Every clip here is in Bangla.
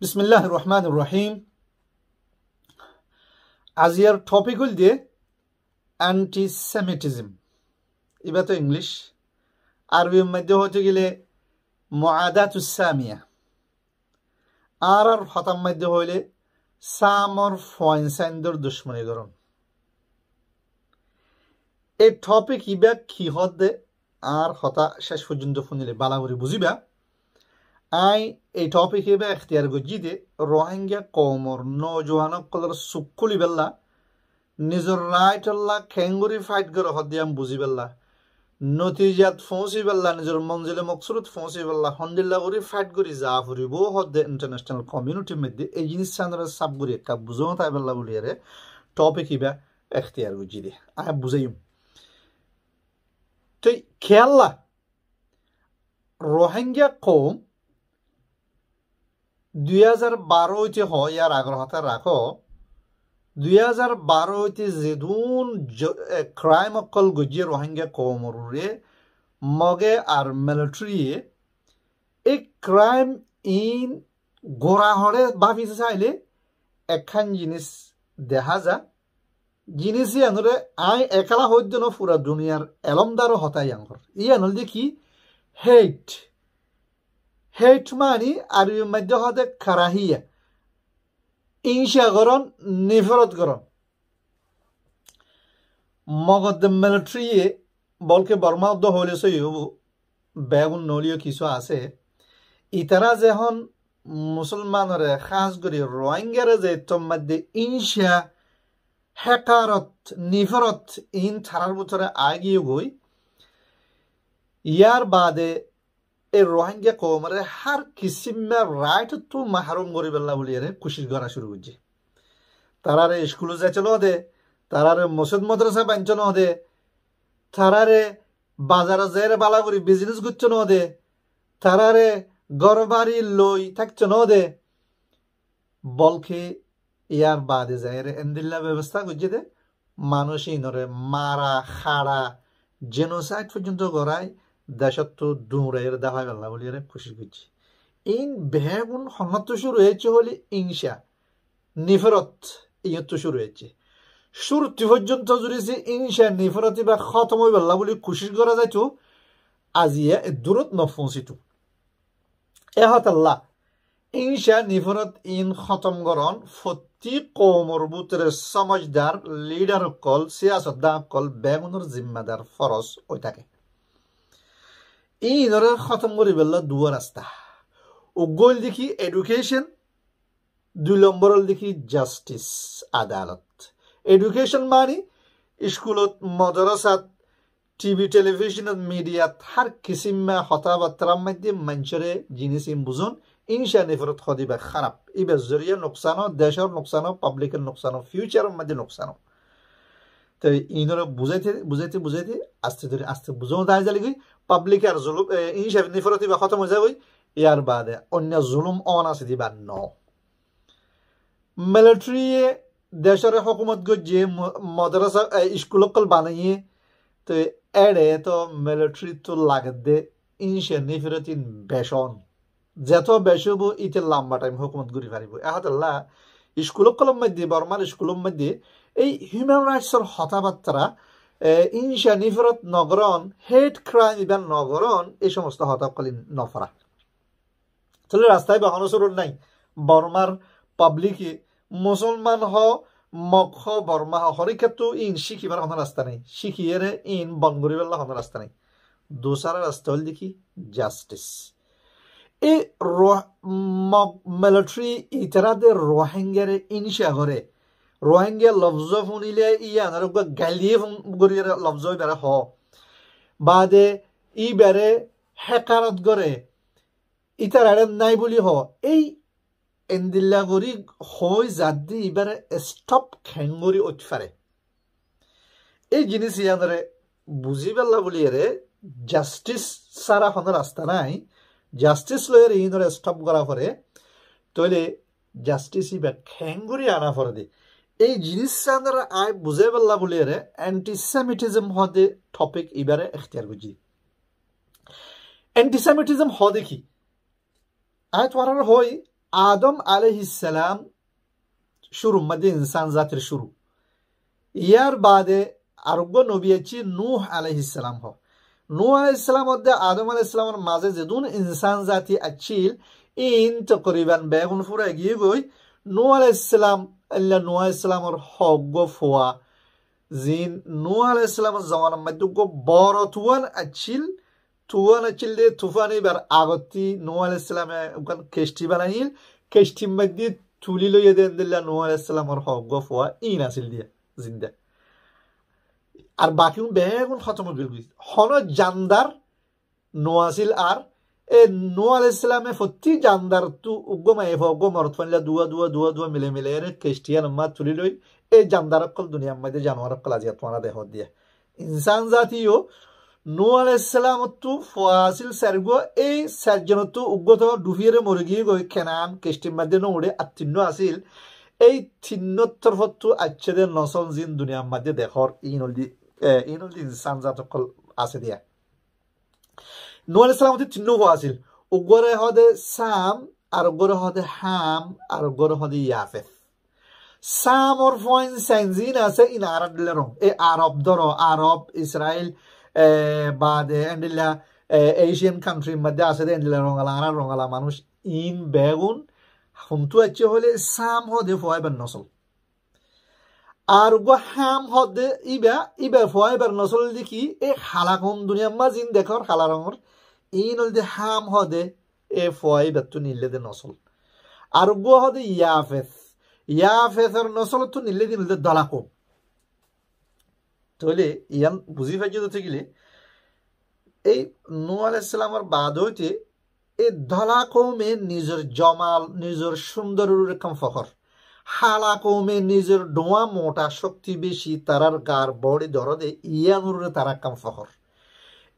Bismillah ar-Rahman ar-Rahim. As your topic will be anti-Semitism. এবার তো ইংলিশ আরবির মধ্যে হতে গেলে মোয়াদাতুসামিয়া আর আর হতাম মধ্যে হইলে সামর ফয়েনসাইন্দর দুশ্মনীকরণ এই টপিক ইবা কি হদে আর হতা শেষ পর্যন্ত শুনিলে বালাগুড়ি বুঝিবা আই এই টপিক ay etopikebe দে gojide rohingya qomor nojuano kolor sukkuli bella নিজর রাইট হল্লা খেঙ্গুরি ফাইট করে হদিয়াম বুঝি পেল্লা নতিজাত ফৌঁসি পেল্লা নিজের মঞ্জিলে মকসুরত ফৌঁসি পেল্লা হন্দিল্লা করে ফাইট করে যা ফুরিব দে ইন্টারন্যাশনাল কমিউনিটি মধ্যে এই জিনিস চান্দরা সাব করি একা বুঝো তাই বলি আরে টপিক হিবা এখতিয়ার গজি দে আয় বুঝাইম তো খেয়াল্লা রোহিঙ্গা কম দুহেজাৰ বাৰ হৈতে হ ইয়াৰ আগ্ৰহ এটা ৰাখ দুহেজাৰ বাৰ হৈতে যিদোন ক্ৰাইম অকল গজিয়ে ৰোহিংগা কমৰোৰে মগে আৰু মিলিটৰীয়ে এই ক্ৰাইম ইন গোৰাহৰে ভাবি চাইলে এখন জিনিছ দেখা যা জিনিছে আনৰে আই একলা সদ্য ন ফুৰা দুনিয়াৰ এলমদাৰো হতাই আঙৰ ই আনৰ দেখি হেইট هيت ماني أربي مدة هذا كراهية إنشا غرون نفرت غرون مغد ملتري بولك برما دو هولي سو يو بيغن نوليو كيسو آسي اترا زهن مسلمان ره خاص گري روانگر زيتو مدة إنشا حقارت نفرت إن ترار بطر آگي يو گوي يار بعد এই রোহিঙ্গা কৌমারে হার কিসিমের রাইট তো মাহরুম গরিব আল্লাহ বলি এর খুশির গড়া শুরু করছে তারারে স্কুলে যাইছিল দে তারারে মসজিদ মাদ্রাসা বাঞ্চন দে তারারে বাজারে যাইরে বালা করি বিজনেস করছ ন দে তারারে গর বাড়ি লই থাকছ ন দে বলকে ইয়ার বাদে রে এন্দিল্লা ব্যবস্থা করছে দে মানুষই নরে মারা খাড়া জেনোসাইড পর্যন্ত গড়ায় দেশত্ব দুমরা এর দেখা গেল বলি এর খুশি খুঁজছি ইন বেগুন হন্নত শুরু হয়েছে হলে ইংসা নিফরত ইয়ত শুরু হয়েছে সুরতি পর্যন্ত জুড়েছে ইংসা নিফরতি বা খতম হয়ে গেল বলি খুশি করা যাইতো আজিয়া দূরত নফুঁচিতো এহত হতাল্লা ইংসা নিফরত ইন খতম গরণ ফতি কৌমর বুতরে সমাজদার লিডার কল সিয়াসত কল বেগুনের জিম্মাদার ফরস ওই থাকে এই ধরে খতম করে পেলাম দু রাস্তা উগল দেখি এডুকেশন দুই নম্বর দেখি জাস্টিস আদালত এডুকেশন মানে স্কুলত মদরসাত টিভি টেলিভিশন মিডিয়াত হার কিসিমা হতা বার্তার মাধ্যমে মানুষের জিনিস বুঝুন ইনশানি ফেরত হদিবা খারাপ ইবে জরিয়া নোকসানও দেশের নোকসানও পাবলিকের নোকসানও ফিউচারের মধ্যে নোকসানও তো ইনরে বুঝাইতে বুঝাইতে বুঝাইতে আস্তে ধরে আস্তে বুঝাও দায় জালিগি পাবলিক আর জুলুম হিসাব নিফরতি বা খতম হয়ে যাবই ইয়ার বাদে অন্য জুলুম অন আছে দিবার ন মিলিটারি দেশের হকুমত গজিয়ে মাদ্রাসা স্কুল কল বানাইয়ে তো এড়ে তো মিলিটারি তো লাগে দে ইনশে নিফরতিন বেশন যেত বেশব ইতে লম্বা টাইম হকুমত ঘুরি পারিব এহাতাল্লাহ স্কুল কলম মধ্যে বর্মার স্কুলম মধ্যে এই হিউম্যান রাইটসের হতাবার্তারা ইনশা নিফরত নগরন হেড ক্রাইম ইভেন নগরন এই সমস্ত হতাবকালীন নফরা তাহলে রাস্তায় বাহন চরণ নাই বর্মার পাবলিকে মুসলমান হ মখ বর্মা ক্ষেত্র ইন শিখিবার কোনো রাস্তা নেই শিখিয়ে ইন বন করিবার কোনো রাস্তা নেই দোসারা রাস্তা হল দেখি জাস্টিস এই মিলিটারি ইতারাদের রোহিঙ্গারে ইনশা হরে রোহিঙ্গিয়া লফজ শুনিলে ই আর গালিয়ে গড়িয়ে লফজ বেড়ে হ বাদে ই বেড়ে হেকারত গড়ে ইতার আড়ান নাই বলি হ এই এন্দিল্লা গড়ি হই জাত দি ইবারে স্টপ উঠ উঠফারে এই জিনিস ইয়ানরে বুঝি পেলা বলি এরে জাস্টিস সারা হন রাস্তা নাই জাস্টিস লয়ের ইনরে স্টপ করা পরে তইলে জাস্টিস ইবা খেঙ্গুরি আনা পরে দি এই জিনিসটা আমরা আই বুঝে পারলা বলি আরে অ্যান্টিসেমিটিজম হদে টপিক এবারে এখতিয়ার করছি অ্যান্টিসেমিটিজম হ দেখি আই তোমার হই আদম আলহিসাম শুরু মাদে ইনসান জাতির শুরু ইয়ার বাদে আরোগ্য নবিয়েছি আছে নূহ আলহিসাম হ নু আলহিসাম হদে আদম আলহিসামের মাঝে যেদুন ইনসান জাতি আছিল ইন তকরিবান বেগুন ফুরে গিয়ে গই নু আলাইহিস আল্লাহ নোয়া ইসলামর হগ ফোয়া জিন নোয়া আলাহ ইসলামর জমানার মধ্যে বড় থুয়ান আছিল থুয়ান আছিল দিয়ে থুফান এবার আগতি নোয়া আলাহ ইসলামে ওখান খেষ্টি বানাইল খেষ্টি মধ্যে তুলি লইয়া দেন দিল্লা নোয়া আলাহ ইসলামর হগ ফোয়া ইন আছিল দিয়া জিন্দা আর বাকি বেগুন খতম হয়ে গেল হন জানদার নোয়াছিল আর نو علیہ السلام فتی جاندر تو گم ایف گم ارتفن لیا دوا دوا دوا دوا ملے ملے یعنی کشتیا لما تولی لوی اے جاندر اقل دنیا مدے جانوار اقل آزیاد توانا دے ہود دیا انسان ذاتی ہو نو علیہ السلام تو فواصل سرگو اے سجن تو اگو تو ڈوفیر مرگی گوی کنام کشتی مدے نو اڑے اتنو اصیل এই তিন্নত্তর ফত্তু আচ্ছেদের নসন জিন দুনিয়ার মধ্যে দেখর ইনলদি ইনলদি ইনসান জাতকল আছে দিয়া নোয়াল আলাইসালাম হতে চিহ্ন আছিল উগরে হদে সাম আর উগরে হদে হাম আর উগরে হদে সাম অর ফয়েন সাইনজিন আছে ইন আরব দিলেন এ আরব ধরো আরব ইসরায়েল বাদ এন্ডিলা এশিয়ান কান্ট্রির মধ্যে আছে এন্ডিলা রঙালা আরা রঙালা মানুষ ইন বেগুন হুমতু আছে আচ্ছা হলে সাম হদে ফয়েবের নসল আর গো হাম হদে ইবা ইবা ফয়েবের নসল দেখি এ খালাকম দুনিয়া মাজিন দেখর খালা রঙর ইনলদে হাম হদে এ ফয় বেতু দে নসল আর গো হদে ইয়াফেস ইয়াফেসের নসল তু নিলেদে নিলদে দলাকো তাহলে ইয়ান বুঝি ফাইজে ধরতে গেলে এই নু আলাইসালামের বাদ হইতে এই ধলা কৌমে নিজের জমাল নিজের সুন্দর রকম ফখর হালা কৌমে নিজের ডোয়া মোটা শক্তি বেশি তারার গার বড়ি দরদে ইয়ানুরে তারা কাম ফখর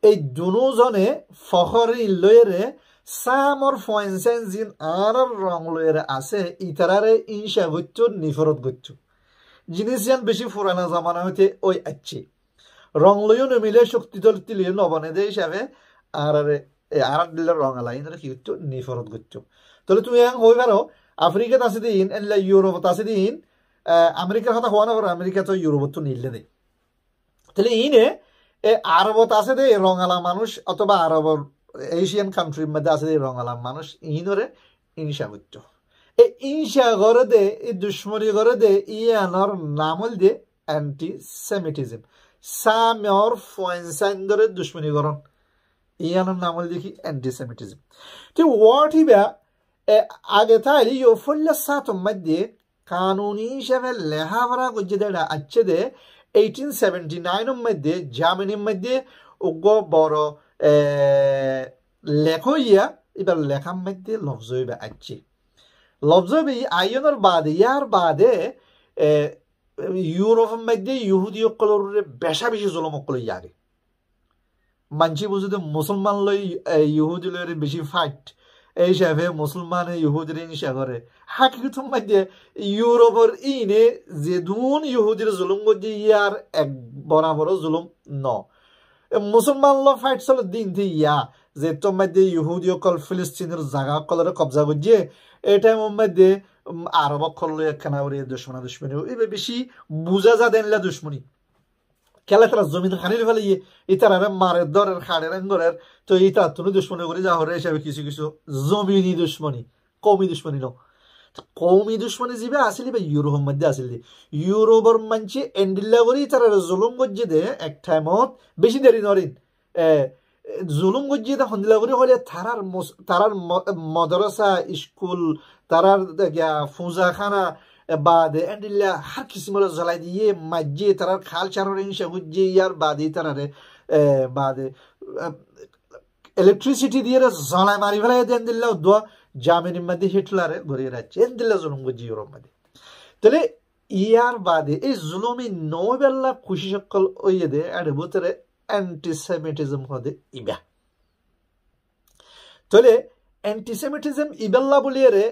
এই দুজনে ফখরি লয়েরে সামর ফয়েন জিন আর রং লয়েরে আছে ইতারারে ইনসা গচ্ছু নিফরত গচ্ছু জিনিস যেন বেশি ফুরানা জামানা হইতে ওই আচ্ছি রং লইও নমিলে শক্তি দল তিলিও নবনে দে হিসাবে আর আর দিলে রং আলাই কি হচ্ছে নিফরত করছো তাহলে তুমি এখন হই পারো আফ্রিকাত আছে দিন এনলে ইউরোপত আছে দিন আমেরিকার কথা হওয়া না পারো আমেরিকা তো ইউরোপত তো নিলে দে তাহলে ইনে এ আরবত আছে দে রঙালা মানুষ অথবা আরব এশিয়ান কান্ট্রির মধ্যে আছে রঙালা মানুষ ইহিনরে ইনসা করত এ ইনসা করে দে এই দুশ্মনী করে দে ইয়ানোর নামল দে অ্যান্টি সেমিটিজম সামর ফয়েনসাইন ধরে দুশ্মনী করণ ইয়ানোর নামল দেখি অ্যান্টি সেমিটিজম তো ওয়াট হিবা আগে তাহলে ফুল্লা সাতম মধ্যে কানুনি হিসাবে লেহাপড়া করছে দেটা আচ্ছে দে আচ্ছা এইটিন সেভেন্টি নাইনের মধ্যে জার্মানির মধ্যে উগ্র বড় লেখইয়া এবার লেখার মধ্যে বা আসছে লফজবি আইনের বাদে ইয়ার বাদে ইউরোপের মধ্যে ইহুদি সকলের বেশা বেশি জলম সকল ইয়ারে মানছি বুঝতে মুসলমান লই ইহুদি লই বেশি ফাইট এই হিসাবে মুসলমানের ইহুদির হিংসা করে হাকিকতম্মাই দিয়ে ইউরোপের ইনে যে দুন ইহুদির জুলুম করছে ইয়ার এক বরাবর জুলুম ন মুসলমান ল ফাইট চলে দিন দি ইয়া যে তোর দিয়ে ইহুদি অকল ফিলিস্তিনের জাগা কলরে কবজা করছে এই টাইম মধ্যে আরব অকল একখানা দুশ্মনা দুশ্মনী এবার বেশি বুঝা যা দেনলা দুশ্মনী খেলা তারা জমিন খানির ফেলিয়ে ইতারা মারের দরের খাড়ের এঙ্গরের তো ইতা তুমি দুশ্মনী করে যা হরে হিসাবে কিছু কিছু জমিনি দুশ্মনী কমি দুশ্মনী ন কৌমি দুশ্মনী জিবে আসিলি বা ইউরোপের মধ্যে আসিলি ইউরোপের মানছে এন্ডিল্লা করি তারা জুলুম গজ্জে দে এক টাইমত বেশি দেরি নরিন জুলুম গজ্জে দে হন্দিলা করি হলে তারার তারার মদরসা স্কুল তারার ফুজাখানা বাদে এন্ডিল্লা হার কিসমল জ্বলাই দিয়ে মাজ্জে তারার খাল চারণে ইসে হুজ্জে ইয়ার বাদে তারারে বাদে ইলেকট্রিসিটি দিয়ে জ্বলাই মারি ফেলাই দেন দিল্লা দো জামিনের মধ্যে হিটলারে ঘুরে রাখছে এন দিল্লা জুলুম গুজ্জি ইউরোপ মধ্যে তাহলে ইয়ার বাদে এই জুলুমি নবেল্লা খুশি সকল ইয়ে দে এর ভিতরে অ্যান্টিসেমিটিজম হতে ইবা তাহলে অ্যান্টিসেমিটিজম ইবেল্লা বলিয়ারে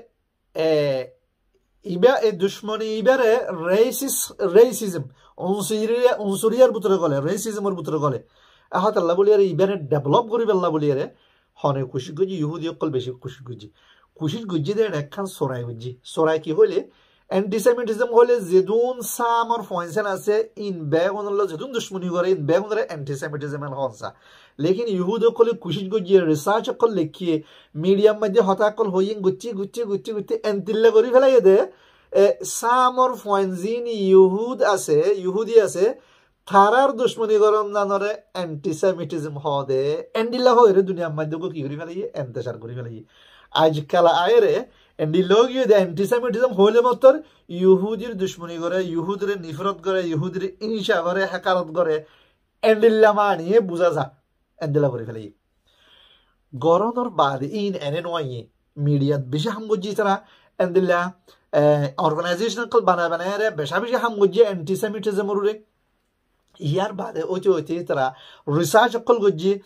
ইবে düşmanı ibere racist racism unsuriye unsuriyar butra gole racism ur butra gole আল্লাহ বলিয়ারে ডেভেলপ করিবে আল্লাহ বলিয়ারে হনে খুশি গুজি ইহুদি অকল বেশি খুশি গুজি খুশি গুজি দেন একখান সরাই গুজি সরাই কি হইলে অ্যান্টিসেমিটিজম হলে যেদুন সামর ফয়েন্সেন আছে ইন ব্যাগ অনল যেদুন দুশ্মনী করে ইন ব্যাগ অনলে অ্যান্টিসেমিটিজম ইহুদ लेकिन यहूदों कोशिश करिए অকল अक्ल মিডিয়াম मीडिया হতা हताकल हो गुच्छी गुच्छी गुच्छी गुच्छी एनतिल्ले करी ফেলাই দে সামর ফয়েনজিন ইহুদ আছে ইহুদি আছে থারার দুশ্মনীকরণ নানরে অ্যান্টিসেমিটিজম হদে এন্ডিল্লা হয় রে দুনিয়ার মাধ্যমে কি করে ফেলাই এন্তেসার করে ফেলাই আজকাল আয়রে এন্ডিলগিও দে অ্যান্টিসেমিটিজম হইলে মতর ইহুদির দুশ্মনী করে ইহুদের নিফরত করে ইহুদির ইনসা করে হেকারত করে এন্ডিল্লা মানিয়ে বোঝা যায় الدلافوري قرادر بعدين أنواعي ميديا بيجي هم وجي ترى عند الله أورجنايزيشن كل بنا بنا يا بيش هم بيجي هم وجي أنتي سميتزم وروري يار بعد أوتي أوتي ترى ريسيرش كل وجي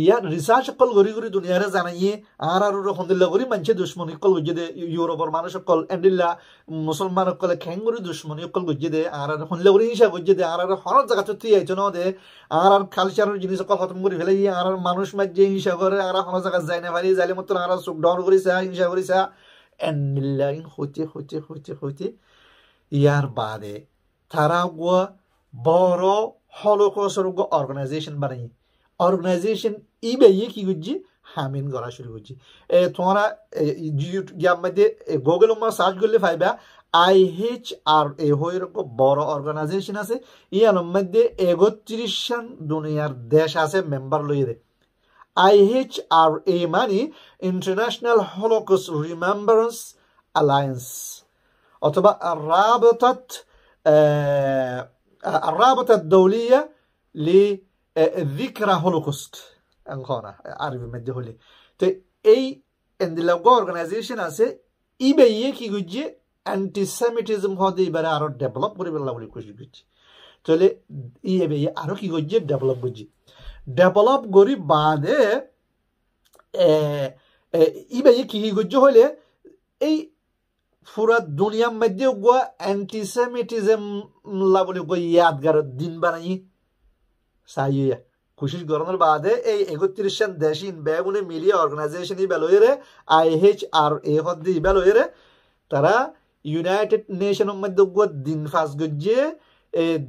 ইয়াত রিসার্চ সকল ঘুরি ঘুরি দুনিয়ারে জানাইয়ে আর আর রহমদুল্লাহ ঘুরি মানছে দুশ্মনী কল গুজে দে ইউরোপের মানুষ সকল এন্ডিল্লা মুসলমান সকলে খেং ঘুরি দুশ্মনী কল গুজে দে আর আর হনলে ঘুরি হিসাব গুজে দে আর আর হরত জায়গা চুতি আইছো ন দে আর আর কালচারের জিনিস সকল খতম করে ফেলে আর আর মানুষ মাঝে হিসাব করে আর হন জায়গা যায় না ভারি যাইলে মতন আর সুখ ডর করিসা হিসাব করিসা এন্ডিল্লা হইতে হইতে হইতে হইতে ইয়ার বাদে তারা গুয়া বড় হলকসর অর্গানাইজেশন বানাই organization eBay yeki gujji همین گرا شروع ہوجی তোমরা মধ্যে গুগল মা সার্চ করলে পাইবা আইএইচ আর এ হইরক বড় অর্গানাইজেশন আছে ইয়ার মধ্যে 31 শান দুনিয়ার দেশ আছে মেম্বার লইয়ে আই আইএইচ আর এ মানে ইন্টারন্যাশনাল হলোকস রিমেম্বারেন্স অ্যালায়েন্স অথবা الرابطه الرابطه দৌলিয়া লি Vikra Holocaust الغانا عربي مده হলে তো এই এন্ডিলাগো অর্গানাইজেশন আছে ইবে ইয়ে কি গুজে অ্যান্টিসেমিটিজম হদে এবারে আরো ডেভেলপ করে বললাম বলে খুশি করছি তাহলে ইবে বেয়ে আরো কি গুজে ডেভেলপ গুজি ডেভেলপ করি বাদে ইবে ইয়ে কি গুজে হলে এই পুরা দুনিয়ার মধ্যে গোয়া অ্যান্টিসেমিটিজম লা বলে গোয়া ইয়াদগার দিন বানাই সাইয়ে কোশিশ করানোর বাদে এই দেশ ইন বেগুনে মিলিয়ে অর্গানাইজেশন রে আই এইচ আর এ হদ্দি রে তারা ইউনাইটেড নেশনের মধ্যে দিন ফাঁস গজ্জে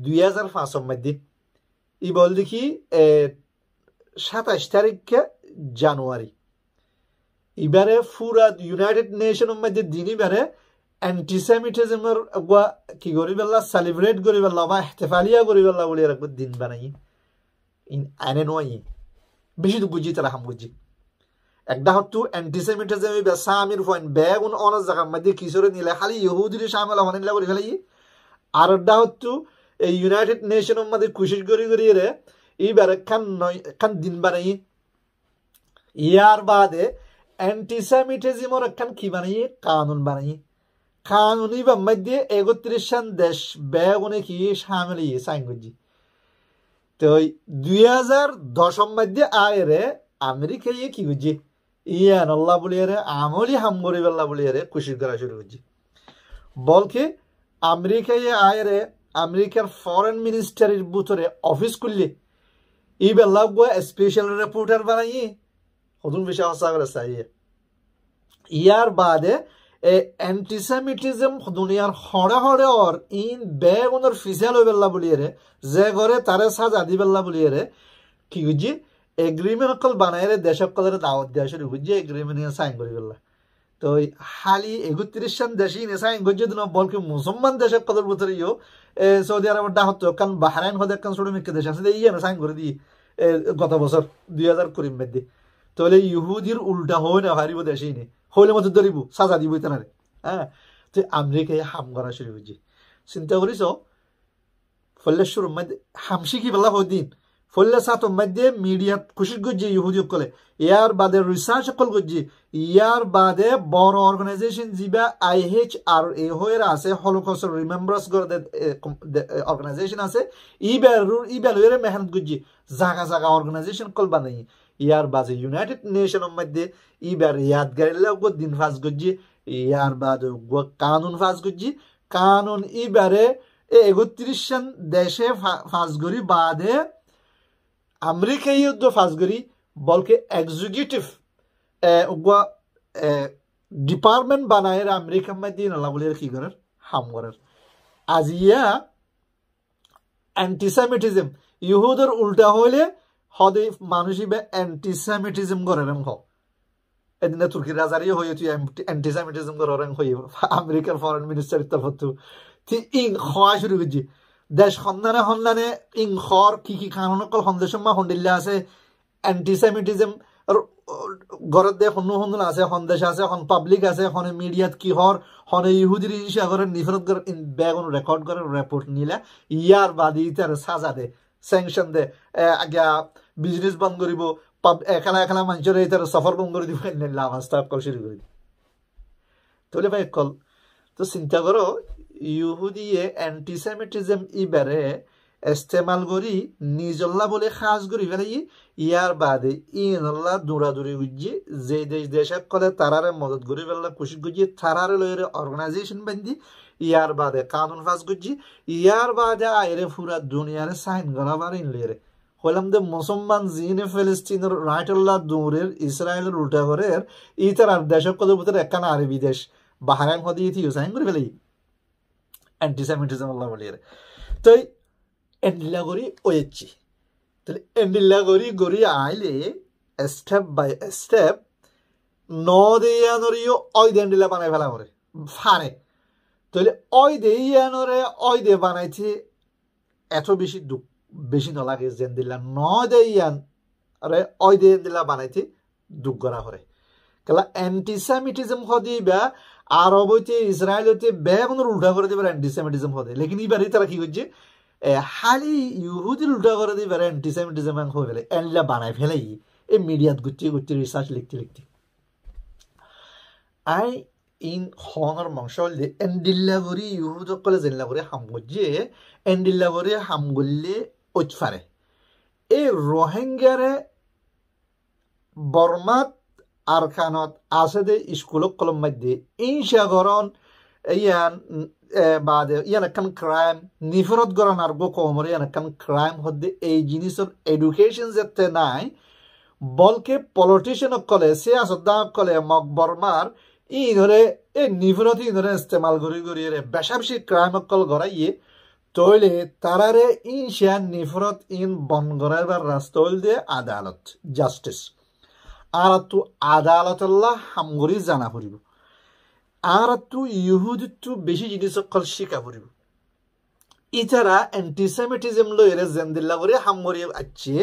দুই হাজার পাঁচের মধ্যে ই বল দেখি সাতাশ তারিখে জানুয়ারি এবারে পুরা ইউনাইটেড নেশনের মধ্যে দিন এবারে অ্যান্টিসেমিটিজমের কি করি পেলা সেলিব্রেট করি পেলা বা এহতেফালিয়া করি পেলা বলে এরকম দিন বানাই an annoying بشيد بوجي ترى هم بوجي اقدحتو antisemitism بسامر فان باغون اون زغم مدي كيسور نيلا حالي يهودي لي شامل هون نيلا وري خلي আর হত্তু এই ইউনাইটেড নেশন মধ্যে কোশিশ করি করি রে এইবারে কান নয় কান দিন বানাই ইয়ার বাদে অ্যান্টিসেমিটিজমর একখান কি বানাইয়ে কানুন বানাইয়ে কানুনি বা মধ্যে একত্রিশ দেশ বেগুনে কি সামিলিয়ে সাইন করছি তো ওই দুই হাজার দশম মধ্যে আয়রে আমেরিকা ইয়ে কি করছি ইয়ান আল্লাহ বলিয়ে রে আমলি হাম গরিব আল্লাহ বলিয়ে রে খুশি করা শুরু করছি বলকে আমেরিকা ইয়ে আয়রে আমেরিকার ফরেন মিনিস্টারের বুতরে অফিস খুললে ই বেলা গোয়া স্পেশাল রিপোর্টার বানাই হতুন বিষয় হসা করে সাইয়ে ইয়ার বাদে এন্টিসেমিটিজম দুনিয়ার হরে হরে অর ইন বেগুনের ফিসেল হয়ে বেলা বলিয়ে যে ঘরে তারে সাজ আদি বেলা বলিয়ে কি বুঝি এগ্রিমেন্ট অকল বানাই রে দেশ সকলের দাওয়াত দেওয়া শুরু বুঝি এগ্রিমেন্ট নিয়ে সাইন করি বেলা তো হালি একত্রিশ সান দেশে ইনে সাইন করছে দিন বলকি মুসলমান দেশ সকলের ভিতরে ইও সৌদি আরবের হতো কারণ বাহরাইন হতে কারণ ছোট মিক্কে দেশ আছে ইয়ে সাইন করে এ গত বছর দুই হাজার কুড়ি মেদি তাহলে ইহুদির উল্টা হয় না হারিব দেশে নেই হইলে মতো ধরিব সাজা দিব তানারে হ্যাঁ তো আমরিকে হাম করা শুরু করছি চিন্তা করিস ফল্লেশ্বর মধ্যে হামসি কি বলা হয় দিন ফলে সাত মধ্যে মিডিয়াত খুশি করছে ইহুদি সকলে ইয়ার বাদে রিসার্চ সকল করছে ইয়ার বাদে বড় অর্গানাইজেশন যিবা আই এইচ আর এ হয়ে আছে হলকসর রিমেম্বার্স অর্গানাইজেশন আছে ই বেলুর ই বেলুয়ের মেহনত করছে জাগা জাগা অর্গানাইজেশন কল বানাই ইয়ার বাজে ইউনাইটেড নেশনের মধ্যে ইবার ইয়াদগারিল্লা গো দিন ফাঁস করছি ইয়ার বাদে কানুন ফাঁস করছি কানুন ইবারে একত্রিশ সন দেশে ফাঁস করি বাদে আমেরিকা ইউদ্ধ ফাঁস করি বলকে এক্সিকিউটিভ উগুয়া ডিপার্টমেন্ট বানায়ের আমেরিকার মধ্যে বলে কি করার হাম করার ইয়া অ্যান্টিসেমিটিজম ইহুদের উল্টা হইলে হদে মানুষ ইবে অ্যান্টিসেমিটিজম করে রেম হোক এদিনে তুর্কির রাজারই হয়ে তুই অ্যান্টিসেমিটিজম করে রেম হই আমেরিকার ফরেন মিনিস্টার ইত্যাল হতো তুই ইং খাওয়া শুরু করছি দেশ সন্ধানে সন্ধানে ইং খর কি কি কানুন অকল মা সন্দিল্লা আছে অ্যান্টিসেমিটিজম ঘৰত দে সন্নো সন্নো আছে সন্দেশ আছে এখন পাব্লিক আছে এখন মিডিয়াত কিহৰ সনে ইহুদিৰ ইচ্ছা কৰে নিফৰত কৰে বেগুন ৰেকৰ্ড কৰে ৰেপৰ্ট নিলে ইয়াৰ বাদী তাৰ সাজা দে স্যাংশন দে আগে বিজনেস বন্ধ কৰিব পাব একেলা একেলা এই তার সফর বন্ধ করে দিব লাভ আপ কল শুরু কৰি দিব তাহলে ভাই কল তো চিন্তা করো ইহুদিয়ে অ্যান্টিসেমিটিজম ইবারে ইস্তেমাল করি নিজল্লা বলে সাজ করি ফেলে ইয়ার বাদে ইনল্লা দৌড়াদৌড়ি গুজি যে দেশ দেশক কলে তারারে মদত করি ফেললা খুশি গুজি তারারে লয়ের অর্গানাইজেশন বান্ধি ইয়ার বাদে কানুন ফাঁস গুজি ইয়ার বাদে আইরে ফুরা দুনিয়ারে সাইন গলা বাড়ি লয়েরে হইলামদের মুসলমান জিনে ফেলিস্তিনের রাইটুল্লাহ দৌড়ের ইসরায়েলের উল্টা ঘরের ইতার আর দেশের কদের ভিতরে একখানা আরবি দেশ বাহারাইম হদি ইতি ইউসাইন করে ফেলি অ্যান্টিসেমিটিজম আল্লাহ বলি তো এন্ডিল্লা গরি ওয়েছি তাহলে এন্ডিল্লা গরি গরি আইলে স্টেপ বাই স্টেপ ন দেয়ানোরিও অয় দেন্ডিলা বানাই ফেলা করে ফারে তাহলে অয় দেয়ানোরে ওই দে বানাইছে এত বেশি দুঃখ বেশি নলাগে যেন দিলা নয় দে ইয়ান আরে অই দে দিলা বানাইতে দুঃখ করা হরে কেলা অ্যান্টিসেমিটিজম হদি বা আরব হইতে ইসরায়েল হইতে বেগুনের উল্টা করে দিবার অ্যান্টিসেমিটিজম হদে লেকিন এবারে তারা কি করছে হালি ইহুদির উল্টা করে দিবার অ্যান্টিসেমিটিজম হয়ে গেলে এনলা বানাই ফেলেই এই মিডিয়াত গুচ্ছি গুচ্ছি রিসার্চ লিখতে লিখতে আই ইন হনর মাংস এন্ডিল্লা করি ইহুদ সকলে জেনলা করে হাম করছে এন্ডিল্লা করে হাম করলে ওজফারে এই রোহিঙ্গারে বর্মাত আর খানত আছে দে স্কুলক কলম মাধ্যে ইনসাগরণ ইয়ান বাদে ইয়ান একখান ক্রাইম নিফরত গরান আর গো কমরে ইয়ান একখান ক্রাইম হদ্দে এই জিনিসের এডুকেশন যেতে নাই বলকে পলিটিশিয়ান কলে সিয়াসদ্দাক কলে মক বর্মার ই ধরে এই নিফরত ই ধরে ইস্তেমাল ঘুরি ঘুরিয়ে বেশাবেশি ক্রাইম কল গড়াইয়ে তৈলে তারারে ইনশিয়া নিফরত ইন বনগরাইবার রাস্তা হইল দিয়ে আদালত জাস্টিস আর তু আদালতাল্লাহ হামগরি জানা ফুরিব আর তু ইহুদিত্ব বেশি জিনিস অকল শিকা ফুরিব ইতারা অ্যান্টিসেমিটিজম লইরে জেন্দিল্লা করে হামগরি আছে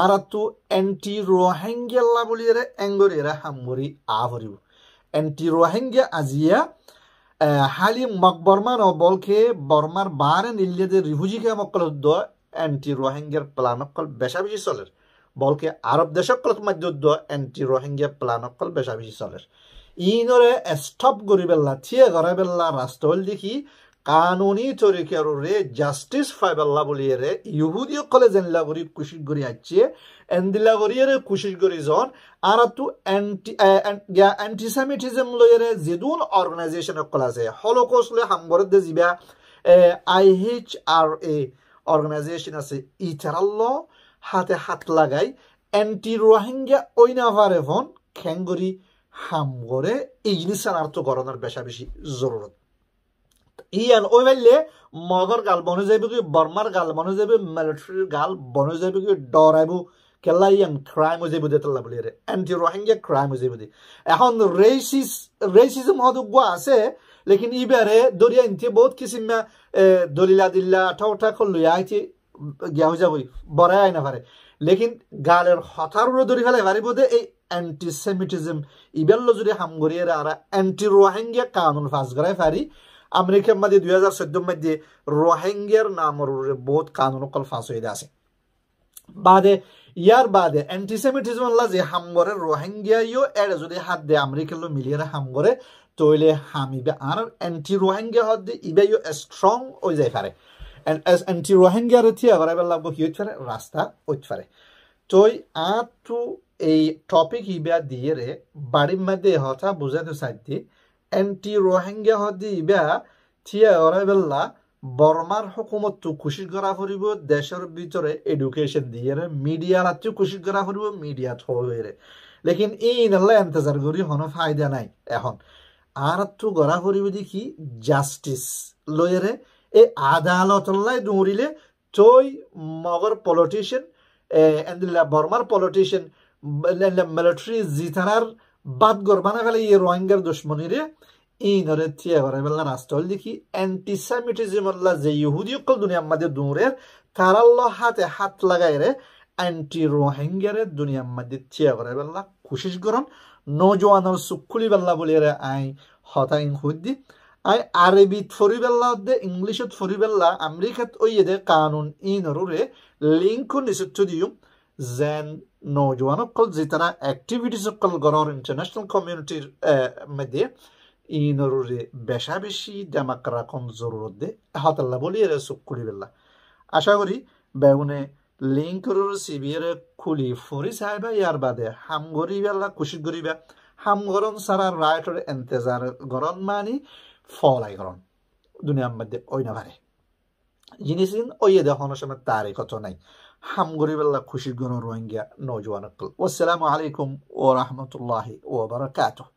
আর তু অ্যান্টি রোহিঙ্গিয়াল্লা বলিয়ারে অ্যাঙ্গরিয়ারা হামগরি আ ফুরিব অ্যান্টি রোহিঙ্গিয়া আজিয়া حاليا مقبرمان او بولكي برمار بارن اللي دي ريفوجي كي مقل الدو انتي روهينجر بلان اقل بشابيجي سولر بولكي عرب دش اقل مجد الدو انتي روهينجر بلان اقل بشابيجي سولر ইনরে স্টপ করিবেলা থিয়ে গড়াবেলা রাষ্ট্র হল দেখি কানুনি তরিকারে জাস্টিস ফাইবেলা বলিয়ে রে ইহুদিও কলে জেনলা করি কুশি করি আছে এন্দিলা কোশিশ করি জন আর তু অ্যান্টিসেমিটিজম লয়ারে জিদুন অর্গানাইজেশন অকল আছে হলকোস লই হামগরত দে জিবা I H R A organization আছে ইতারাল্ল হাতে হাত লাগাই অ্যান্টি রোহিঙ্গা ওইনাভারে ফোন খেঙ্গরি হামগরে এই জিনিস করণের বেশা বেশি জরুরত ইয়ান ওই ভাইলে মগর গাল বনে যাইব কি বর্মার গাল বনে যাবি মিলিটারির গাল বনে যাইব কি ডরাইব কেলাইয়ান ক্রাইম হয়ে যাবে তাল্লা বলি রে অ্যান্টি রোহিঙ্গা ক্রাইম হয়ে যাবে এখন রেসিস রেসিজম হতো গুয়া আছে লেকিন ইবারে দরিয়া ইনতে বহুত কিসিমা দলিলা দিল্লা ঠাউঠা করলো আইতে গিয়া হয়ে যাবই বড়াই আই না পারে লেকিন গালের হথারুরে ধরে ফেলে পারি বোধে এই অ্যান্টি সেমিটিজম ইবেল্লো যদি হাম করিয়ে আর অ্যান্টি রোহিঙ্গা কানুন ফাঁস করাই পারি আমেরিকার মধ্যে দুই হাজার চোদ্দ মধ্যে রোহিঙ্গার নামর বহুত কানুন কল ফাঁস হয়ে আছে বাদে ইয়ার বাদে অ্যান্টিসেমিটিজম আল্লাহ যে হাম করে রোহিঙ্গিয়াইও এর যদি হাত দেয় আমেরিকালো মিলিয়ারে হাম করে তৈলে হামিবে আর অ্যান্টি রোহিঙ্গিয়া হাত দিয়ে ইবেও স্ট্রং হয়ে যায় পারে অ্যান্টি রোহিঙ্গিয়ার থিয়া করে এবার লাগবো কি হইতে পারে রাস্তা হইতে পারে তৈ আু এই টপিক ইবা দিয়ে রে বাড়ির মধ্যে হতা বুঝাতে চাইতে অ্যান্টি রোহিঙ্গিয়া হতে ইবা থিয়া ওরা বেল্লা বর্মার তো খুশি করা ফুরিব দেশৰ ভিতৰে এডুকেশ্যন দিয়ে মিডিয়া ৰাতিও খুশি কৰা ফুৰিব মিডিয়াত রে লেকিন এই নালে এন্তজাৰ কৰি হন ফাইদা নাই এখন আৰটো গৰা ফুৰিব দেখি জাষ্টিছ লৈৰে এই আদালতলাই দৌৰিলে তই মগৰ পলিটিচিয়ান এন্দিলা বর্মার পলিটিশিয়ান মিলিটারি জিথানার বাদ গরবানা ফেলে রোহিঙ্গার দুশ্মনীরে این هره تیه غره بلا راستول دیکی انتیسمیتیزم الله زی یهودی قل دنیا مدی دونره تارا الله حت حت لغیره انتی روحنگره دنیا مدی تیه غره بلا کوشش گرن نوجوانر سکولی بلا بولیره این حتا این خود دی আই আরবিত ফরিবেল্লা দে ইংলিশত ফরিবেল্লা আমেরিকাত ওইয়েদে কানুন ইন রুরে লিঙ্কু নিশ্চিত দিও যেন নৌজওয়ান অকল যে তারা অ্যাক্টিভিটিস অকল গড়র ইন্টারন্যাশনাল কমিউনিটির মধ্যে ইনরুরে বেশা বেশি জামাক রাখন জরুরত দে হাতাল্লা বলি এরা সুখ বেলা আশা করি বেগুনে লিঙ্ক সিবিয়ারে খুলি ফুরি সাহেবা ইয়ার বাদে হাম গরিবেল্লা খুশি গরিবা হাম গরম সারা রায়টর এন্তেজার গরম মানি ফলাই গরম দুনিয়ার মধ্যে ওই না পারে জিনিস ওইয়ে দেখানোর সময় তার তারই কথা নাই হাম গরিবেল্লা খুশি গরম রোহিঙ্গা নজওয়ান আসসালামু আলাইকুম ও রহমতুল্লাহি ও বারাকাতুহ